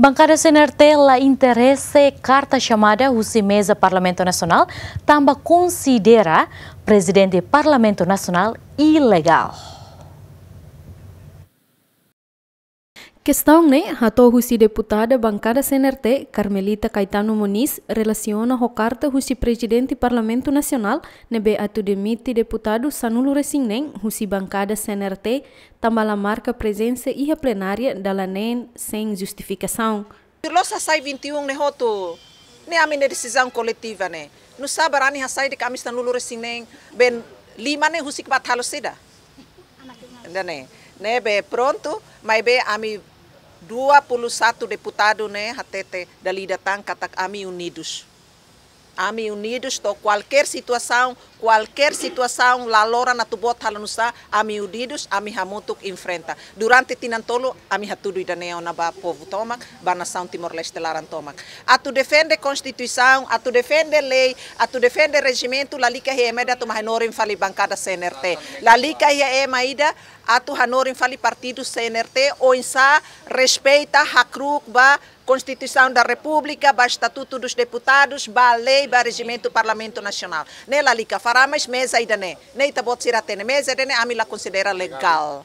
Bancada CNRT la interesse carta chamada Husi Mesa Parlamento Nacional também considera presidente do Parlamento Nacional ilegal. Questão, né? Hato husi deputada bancada CNRT, Carmelita Caetano Moniz, relaciona ho carta husi presidente Parlamento Nasional nebe atu demiti deputado Sanulo Resingnen, husi bancada CNRT, tambala marca presença e a plenária da LANEN sem justificação. Losa sai 21 e um ne hoto, ne amin decisão coletiva, né? No sabarani hasai de kamis Sanulo Resingnen, ben lima ne husi kbatalo seda. Né? né, be pronto, mas be ami 21 deputado né, até dali datang kata mim unidos. a mim unidos to qualquer situação, qualquer situação lá lora na tubo talanusa a udidos a hamutuk enfrenta durante tinantolo ami hatudu idaneo na ba povo tomak ba nação Timor Leste laran tomak tu defende constituição a tu defende lei a tu defende regimento lalika hi emeda tu mahanorin fali bancada CNRT lalica hi emaida tu hanorin fali partido CNRT ou insa respeita hakruk ba Constituição da República, ba Estatuto dos Deputados, ba lei, ba regimento do Parlamento Nacional. Nela, Lica, Fará, mas mesa ainda nem. Nem tá bot siratene. Mesa ainda nem a mila considera legal.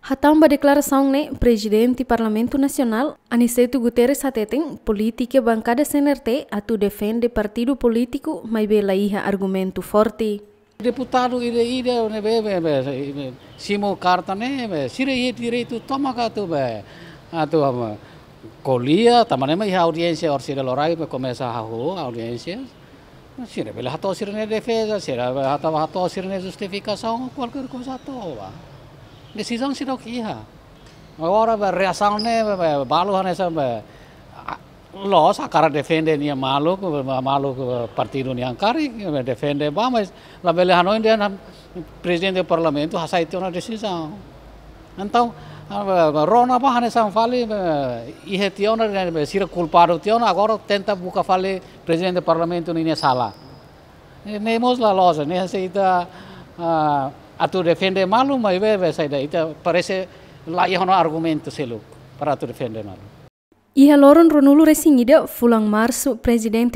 Hatamba declaração ne presidente Parlamento Nacional Aniceto Guterres hateteng política bancada CNRT atu defende partido politiku mai bela iha argumento forte. Deputado ide ide ne be be be simo karta ne be sire ye direito toma ka tu be atu ama kolia tamane mai audiência lorai be komesa hahu audiência Se pela rato ser na defesa, se rato rato ser na justificação, qualquer coisa toa. Decisão se não que é. Agora ah, a reação né, balo nessa los a cara defende ni maluco, maluco partido ni ancari, defende ba, mas lá bela noite o presidente do parlamento aceitou a decisão. Então, Rona bahane pues, san fale eh, ihe tiona sira eh, culpado tiona agora tenta buscar fale presidente do parlamento na sala. Eh, Nemos la loja, necesita se ah, ita a tu defende malu, pero Parece que hay un argumento para tu defende malu. Iha loron ronulu resingida fulang marsu Parlemen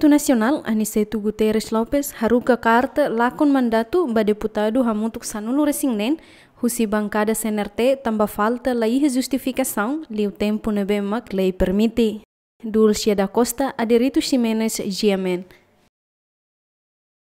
do Nasional Nacional Aniceto Guterres Lopes haruka karta lakon mandatu ba deputado hamutuk sanulu resingnen husi Bangkada CNRT tamba falta lai iha justificação liu o tempo nebemak lei permiti. Dulcia da Costa, Aderito Ximenez Giamen.